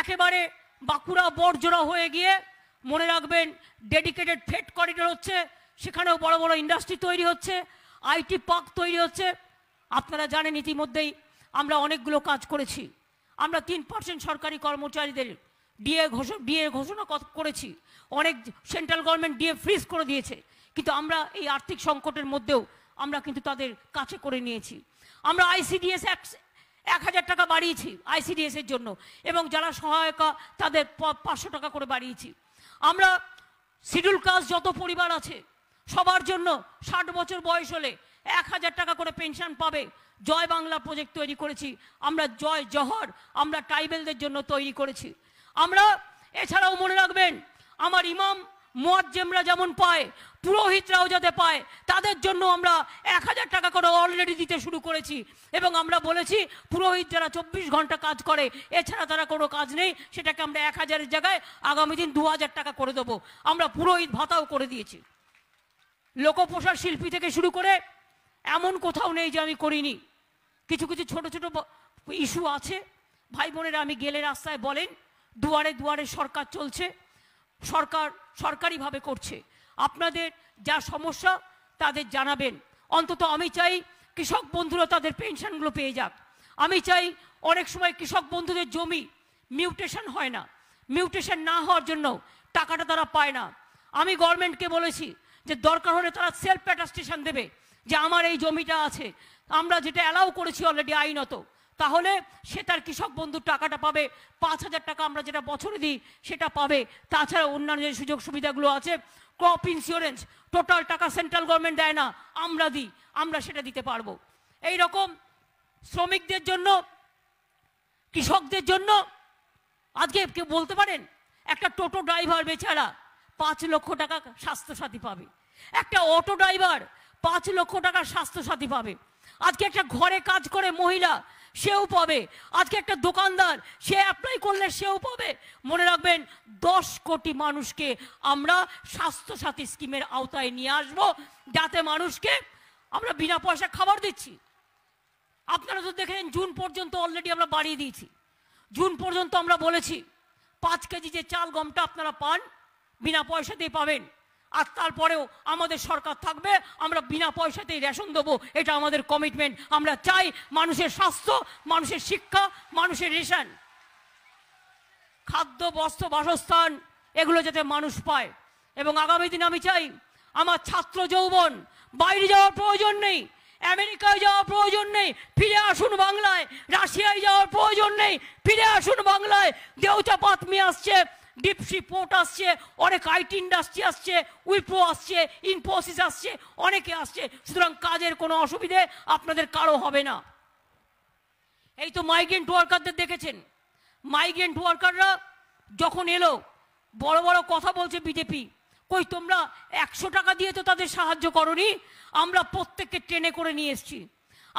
একেবারে বাঁকুড়া বড়জোড়া হয়ে গিয়ে মনে রাখবেন ডেডিকেটেড ফেট করিডোর হচ্ছে সেখানেও বড় বড় ইন্ডাস্ট্রি তৈরি হচ্ছে আইটি পার্ক তৈরি হচ্ছে আপনারা জানেন ইতিমধ্যেই আমরা অনেকগুলো কাজ করেছি আমরা তিন পার্সেন্ট সরকারি কর্মচারীদের ডিএ ঘোষণা ডিএ ঘোষণা করেছি অনেক সেন্ট্রাল গভর্নমেন্ট ডিএ ফ্রিজ করে দিয়েছে কিন্তু আমরা এই আর্থিক সংকটের মধ্যেও আমরা কিন্তু তাদের কাছে করে নিয়েছি আমরা আইসিডিএস এক হাজার টাকা বাড়িয়েছি আইসিডিএসের জন্য এবং যারা সহায়কা তাদের পাঁচশো টাকা করে বাড়িয়েছি আমরা শিডিউল কাস্ট যত পরিবার আছে সবার জন্য ষাট বছর বয়স হলে এক হাজার টাকা করে পেনশন পাবে জয় বাংলা প্রজেক্ট তৈরি করেছি আমরা জয় জহর আমরা ট্রাইবেলদের জন্য তৈরি করেছি আমরা এছাড়াও মনে রাখবেন আমার ইমাম মোয়াজ্জেমরা যেমন পায় পুরোহিতরাও যাতে পায় তাদের জন্য আমরা এক হাজার টাকা করে অলরেডি দিতে শুরু করেছি এবং আমরা বলেছি পুরোহিত যারা চব্বিশ ঘন্টা কাজ করে এছাড়া তারা কোনো কাজ নেই সেটাকে আমরা এক হাজারের জায়গায় আগামী দিন দু হাজার টাকা করে দেবো আমরা পুরোহিত ভাতাও করে দিয়েছি লোকপ্রসার শিল্পী থেকে শুরু করে এমন কোথাও নেই যে আমি করিনি কিছু কিছু ছোট ছোট ইস্যু আছে ভাই বোনেরা আমি গেলে রাস্তায় বলেন দুয়ারে দুয়ারে সরকার চলছে সরকার সরকারিভাবে করছে আপনাদের যা সমস্যা তাদের জানাবেন অন্তত আমি চাই কৃষক বন্ধুরা তাদের পেনশনগুলো পেয়ে যাক আমি চাই অনেক সময় কৃষক বন্ধুদের জমি মিউটেশন হয় না মিউটেশন না হওয়ার জন্য টাকাটা তারা পায় না আমি গভর্নমেন্টকে বলেছি যে দরকার হলে তারা সেলফ অ্যাটাস্টেশন দেবে যে আমার এই জমিটা আছে আমরা যেটা অ্যালাউ করেছি অলরেডি আইনত তাহলে সে তার কৃষক বন্ধুর টাকাটা পাবে পাঁচ হাজার টাকা আমরা যেটা বছরে দিই সেটা পাবে তাছাড়া অন্যান্য যে সুযোগ সুবিধাগুলো আছে ক্রপ ইন্স্যুরেন্স টোটাল টাকা সেন্ট্রাল গভর্নমেন্ট দেয় না আমরা দিই আমরা সেটা দিতে পারবো এই রকম শ্রমিকদের জন্য কৃষকদের জন্য আজকে কেউ বলতে পারেন একটা টোটো ড্রাইভার বেচারা পাঁচ লক্ষ টাকা স্বাস্থ্যসাথী পাবে একটা অটো ড্রাইভার পাঁচ লক্ষ টাকার স্বাস্থ্যসাথী পাবে আজকে একটা ঘরে কাজ করে মহিলা সেও পাবে আজকে একটা দোকানদার সে অ্যাপ্লাই করলে সেও পাবে মনে রাখবেন দশ কোটি মানুষকে আমরা স্বাস্থ্যসাথী স্কিমের আওতায় নিয়ে আসব যাতে মানুষকে আমরা বিনা পয়সা খাবার দিচ্ছি আপনারা তো দেখেন জুন পর্যন্ত অলরেডি আমরা বাড়িয়ে দিয়েছি জুন পর্যন্ত আমরা বলেছি পাঁচ কেজি যে চাল গমটা আপনারা পান বিনা পয়সা দিয়ে পাবেন আর তারপরেও আমাদের সরকার থাকবে আমরা বিনা পয়সাতেই রেশন দেবো এটা আমাদের কমিটমেন্ট আমরা চাই মানুষের স্বাস্থ্য মানুষের শিক্ষা মানুষের রেশন খাদ্য বস্ত্র বাসস্থান এগুলো যাতে মানুষ পায় এবং আগামী দিন আমি চাই আমার ছাত্র যৌবন বাইরে যাওয়ার প্রয়োজন নেই আমেরিকায় যাওয়ার প্রয়োজন নেই ফিরে আসুন বাংলায় রাশিয়ায় যাওয়ার প্রয়োজন নেই ফিরে আসুন বাংলায় দেউচা পাতমি আসছে ডিপসি পোর্ট আসছে অনেক আইটি ইন্ডাস্ট্রি আসছে উইপ্রো আসছে ইনফোসিস আসছে অনেকে আসছে সুতরাং কাজের কোনো অসুবিধে আপনাদের কারো হবে না এই তো মাইগ্রেন্ট ওয়ার্কারদের দেখেছেন মাইগ্রেন্ট ওয়ার্কাররা যখন এলো বড় বড় কথা বলছে বিজেপি কই তোমরা একশো টাকা দিয়ে তো তাদের সাহায্য করনি আমরা প্রত্যেককে ট্রেনে করে নিয়ে এসছি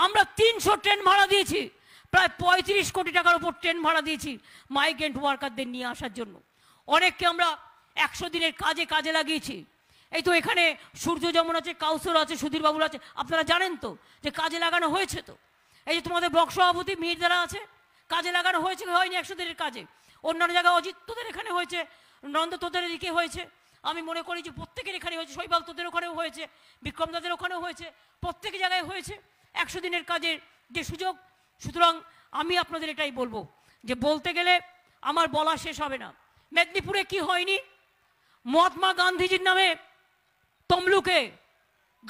আমরা তিনশো ট্রেন ভাড়া দিয়েছি প্রায় পঁয়ত্রিশ কোটি টাকার উপর ট্রেন ভাড়া দিয়েছি মাইগ্রেন্ট ওয়ার্কারদের নিয়ে আসার জন্য অনেককে আমরা একশো দিনের কাজে কাজে লাগিয়েছি এই তো এখানে সূর্য যেমন আছে কাউসর আছে সুধীরবাবুর আছে আপনারা জানেন তো যে কাজে লাগানো হয়েছে তো এই যে তোমাদের বক সভাপতি মিহির দ্বারা আছে কাজে লাগানো হয়েছে হয়নি একশো দিনের কাজে অন্যান্য জায়গায় অজিত তোদের এখানে হয়েছে নন্দ তোদের এদিকে হয়েছে আমি মনে করি যে প্রত্যেকের এখানে হয়েছে শৈবাল তোদের ওখানেও হয়েছে বিক্রম দাদের ওখানেও হয়েছে প্রত্যেক জায়গায় হয়েছে একশো দিনের কাজের যে সুযোগ সুতরাং আমি আপনাদের এটাই বলবো যে বলতে গেলে আমার বলা শেষ হবে না মেদিনীপুরে কি হয়নি মহাত্মা গান্ধীজির নামে তমলুকে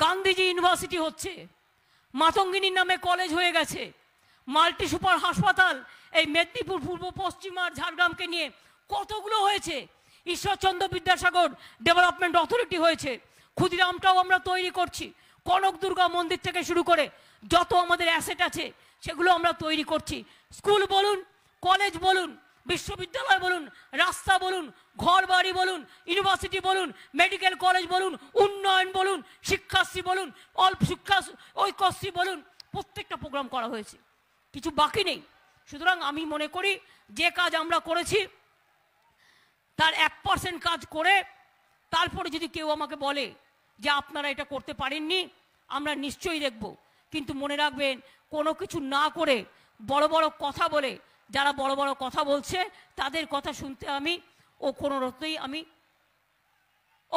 গান্ধীজি ইউনিভার্সিটি হচ্ছে মাতঙ্গিনীর নামে কলেজ হয়ে গেছে মাল্টি সুপার হাসপাতাল এই মেদিনীপুর পূর্ব পশ্চিম আর ঝাড়গ্রামকে নিয়ে কতগুলো হয়েছে ঈশ্বরচন্দ্র বিদ্যাসাগর ডেভেলপমেন্ট অথরিটি হয়েছে ক্ষুদিরামটাও আমরা তৈরি করছি কনক দুর্গা মন্দির থেকে শুরু করে যত আমাদের অ্যাসেট আছে সেগুলো আমরা তৈরি করছি স্কুল বলুন কলেজ বলুন বিশ্ববিদ্যালয় বলুন রাস্তা বলুন ঘর বাড়ি বলুন ইউনিভার্সিটি বলুন মেডিকেল কলেজ বলুন উন্নয়ন বলুন শিক্ষাশ্রী বলুন অল্প শিক্ষা ঐক্যশ্রী বলুন প্রত্যেকটা প্রোগ্রাম করা হয়েছে কিছু বাকি নেই সুতরাং আমি মনে করি যে কাজ আমরা করেছি তার এক পার্সেন্ট কাজ করে তারপরে যদি কেউ আমাকে বলে যে আপনারা এটা করতে পারেননি আমরা নিশ্চয়ই দেখব কিন্তু মনে রাখবেন কোনো কিছু না করে বড় বড় কথা বলে যারা বড় বড় কথা বলছে তাদের কথা শুনতে আমি ও কোনো রত্নই আমি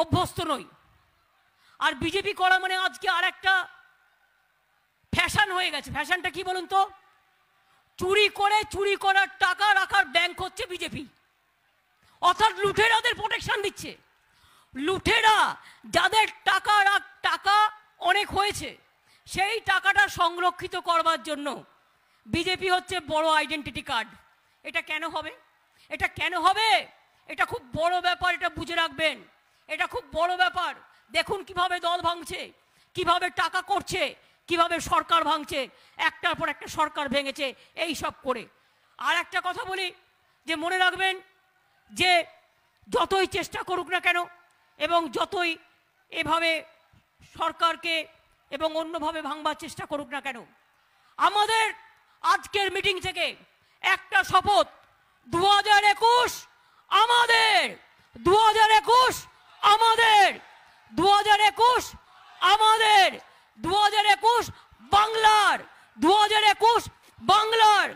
অভ্যস্ত নই আর বিজেপি করা মানে আজকে আর একটা ফ্যাশন হয়ে গেছে ফ্যাশনটা কি বলুন তো চুরি করে চুরি করার টাকা রাখার ব্যাংক হচ্ছে বিজেপি অর্থাৎ লুঠেরাদের প্রোটেকশন দিচ্ছে লুঠেরা যাদের টাকা টাকা অনেক হয়েছে সেই টাকাটা সংরক্ষিত করবার জন্য বিজেপি হচ্ছে বড় আইডেন্টিটি কার্ড এটা কেন হবে এটা কেন হবে এটা খুব বড় ব্যাপার এটা বুঝে রাখবেন এটা খুব বড় ব্যাপার দেখুন কিভাবে দল ভাঙছে কিভাবে টাকা করছে কিভাবে সরকার ভাঙছে একটার পর একটা সরকার ভেঙেছে এই সব করে আর একটা কথা বলি যে মনে রাখবেন যে যতই চেষ্টা করুক না কেন এবং যতই এভাবে সরকারকে এবং অন্যভাবে ভাঙবার চেষ্টা করুক না কেন আমাদের আজকের মিটিং থেকে একটা শপথ দু হাজার একুশ আমাদের দু হাজার একুশ আমাদের দু হাজার একুশ আমাদের দু হাজার একুশ বাংলার দু হাজার একুশ বাংলার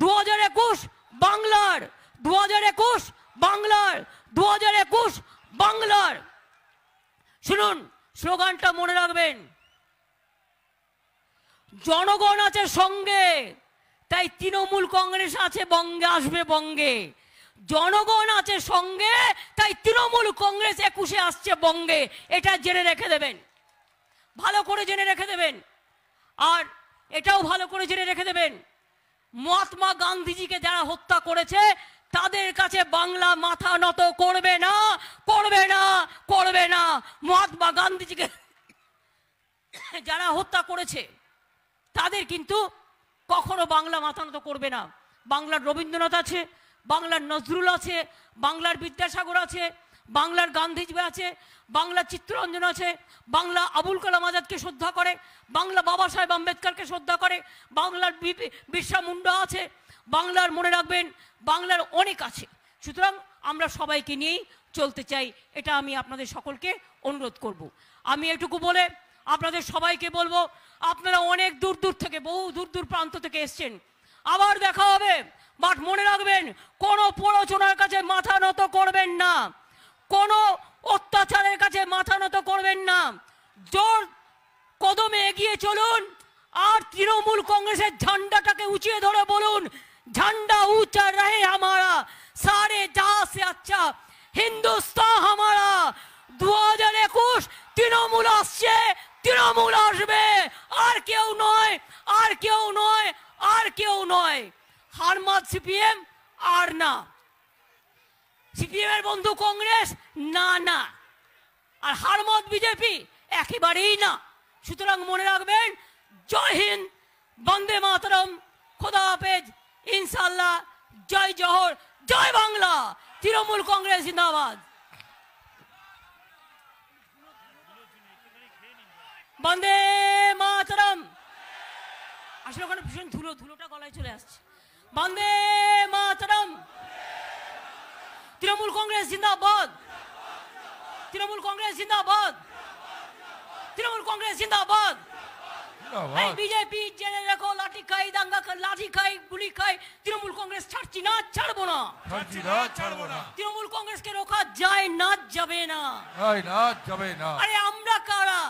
দু হাজার একুশ বাংলার দু হাজার একুশ বাংলার দু হাজার একুশ বাংলার শুনুন স্লোগানটা মনে রাখবেন জনগণ আছে সঙ্গে তাই তৃণমূল কংগ্রেস আছে বঙ্গে আসবে বঙ্গে জনগণ আছে সঙ্গে তাই তৃণমূল কংগ্রেস একুশে আসছে বঙ্গে এটা জেনে রেখে দেবেন ভালো করে জেনে রেখে দেবেন আর এটাও ভালো করে জেনে রেখে দেবেন মহাত্মা গান্ধীজিকে যারা হত্যা করেছে তাদের কাছে বাংলা মাথা নত করবে না করবে না করবে না মহাত্মা গান্ধীজিকে যারা হত্যা করেছে তাদের কিন্তু কখনো বাংলা মাথানত করবে না বাংলার রবীন্দ্রনাথ আছে বাংলার নজরুল আছে বাংলার বিদ্যাসাগর আছে বাংলার গান্ধীজি আছে বাংলা চিত্ররঞ্জন আছে বাংলা আবুল কালাম আজাদকে শ্রদ্ধা করে বাংলা বাবা সাহেব আম্বেদকারকে শ্রদ্ধা করে বাংলার বিশ্বা মুন্ডা আছে বাংলার মনে রাখবেন বাংলার অনেক আছে সুতরাং আমরা সবাইকে নিয়েই চলতে চাই এটা আমি আপনাদের সকলকে অনুরোধ করব আমি এটুকু বলে আপনাদের সবাইকে বলবো আপনারা অনেক দূর দূর থেকে বহু দূর দূর প্রান্ত থেকে এসছেন আবার দেখা হবে বাট মনে রাখবেন কোনো প্ররোচনার কাছে মাথা নত করবেন না কোনো অত্যাচারের কাছে মাথা নত করবেন না জোর কদমে এগিয়ে চলুন আর তৃণমূল কংগ্রেসের ঝান্ডাটাকে উঁচিয়ে ধরে বলুন ঝান্ডা উঁচা রাহে আমারা সারে যা সে আচ্ছা হিন্দুস্তান হামারা দু হাজার একুশ তৃণমূল আসছে তৃণমূল আসবে আর কেউ নয় আর কেউ নয় আর কেউ নয় হারমাদ সিপিএম আর না সিপিএম এর বন্ধু কংগ্রেস না না আর হারমত বিজেপি একেবারেই না সুতরাং মনে রাখবেন জয় হিন্দ বন্দে মাতরম খোদা হাফেজ ইনশাল্লাহ জয় জহর জয় বাংলা তৃণমূল কংগ্রেস জিন্দাবাদ বন্দে মাতরম আসলে ওখানে ভীষণ ধুলো ধুলোটা গলায় চলে আসছে বন্দে মাতরম তৃণমূল কংগ্রেস জিন্দাবাদ তৃণমূল কংগ্রেস জিন্দাবাদ তৃণমূল কংগ্রেস জিন্দাবাদ বিজেপি জেনে রেখো লাঠি খাই দাঙ্গা খাই লাঠি খাই গুলি খাই তৃণমূল কংগ্রেস ছাড়ছি না ছাড়বো না তৃণমূল কংগ্রেসকে রোখা যায় না যাবে না যাবে না আরে আমরা কারা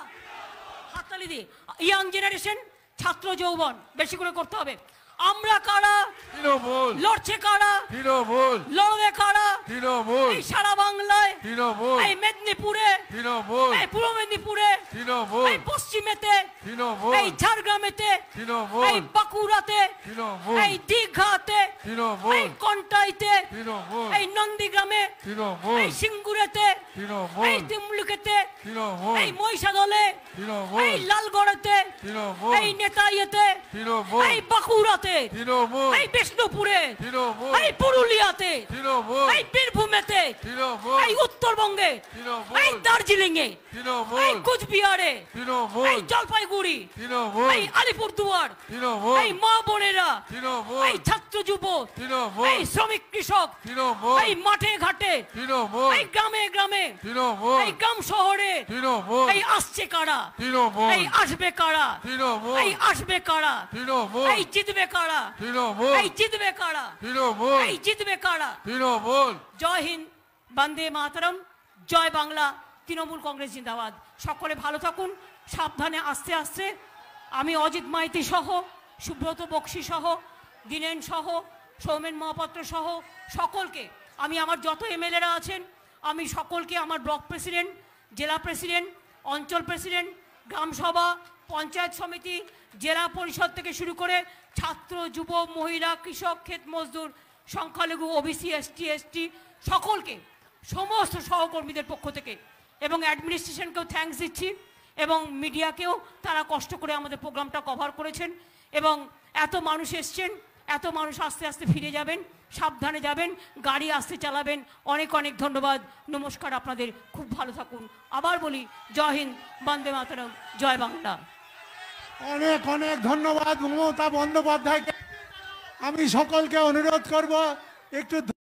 হাততালি দিয়ে ইয়াং জেনারেশন ছাত্র যৌবন বেশি করে করতে হবে আমরা কারা তৃণমূল লড়ছে কারা তৃণমূল লড়বে কারা তৃণমূল এই সারা বাংলায় তৃণমূল এই মেদিনীপুরে তৃণমূল এই পূর্ব মেদিনীপুরে তৃণমূল এই পশ্চিমেতে তৃণমূল এই ঝাড়গ্রামেতে তৃণমূল এই বাঁকুড়াতে তৃণমূল এই দীঘাতে তৃণমূল এই কন্টাইতে তৃণমূল এই নন্দীগ্রামে তৃণমূল এই সিঙ্গুরেতে তৃণমূল এই তিমলুকেতে তৃণমূল এই মহিষাদলে তৃণমূল এই লালগড়েতে তৃণমূল এই নেতাইয়েতে তৃণমূল এই বাঁকুড়াতে দিনাজপুরে এই বিষ্ণুপুরে এই পুরুলিয়াতে এই বীরভূমেতে এই উত্তরবঙ্গে এই দার্জিলিং এ এই কুচবিহারে এই জলপাইগুড়ি এই আলিপুরদুয়ার এই মা বোনেরা এই ছাত্র যুব এই শ্রমিক কৃষক এই মাঠে ঘাটে এই গ্রামে গ্রামে এই গ্রাম শহরে এই আসছে কারা এই আসবে কারা এই আসবে কারা এই জিতবে কারা কাড়া তৃণমূল এই জিতবে কাড়া তৃণমূল এই জিতবে কাড়া তৃণমূল জয় হিন্দ বন্দে মাতরম জয় বাংলা তৃণমূল কংগ্রেস জিন্দাবাদ সকলে ভালো থাকুন সাবধানে আস্তে আস্তে আমি অজিত মাইতি সহ সুব্রত বক্সি সহ দীনেন সহ সৌমেন মহাপাত্র সহ সকলকে আমি আমার যত এমএলএরা আছেন আমি সকলকে আমার ব্লক প্রেসিডেন্ট জেলা প্রেসিডেন্ট অঞ্চল প্রেসিডেন্ট গ্রামসভা পঞ্চায়েত সমিতি জেলা পরিষদ থেকে শুরু করে ছাত্র যুব মহিলা কৃষক ক্ষেত মজদুর সংখ্যালঘু ওবিসি এসটি এসটি সকলকে সমস্ত সহকর্মীদের পক্ষ থেকে এবং অ্যাডমিনিস্ট্রেশনকেও থ্যাংকস দিচ্ছি এবং মিডিয়াকেও তারা কষ্ট করে আমাদের প্রোগ্রামটা কভার করেছেন এবং এত মানুষ এসছেন এত মানুষ আস্তে আস্তে ফিরে যাবেন সাবধানে যাবেন গাড়ি আস্তে চালাবেন অনেক অনেক ধন্যবাদ নমস্কার আপনাদের খুব ভালো থাকুন আবার বলি জয় হিন্দ বন্দে মাতরম জয় বাংলা অনেক অনেক ধন্যবাদ মমতা বন্দ্যোপাধ্যায়কে আমি সকলকে অনুরোধ করব একটু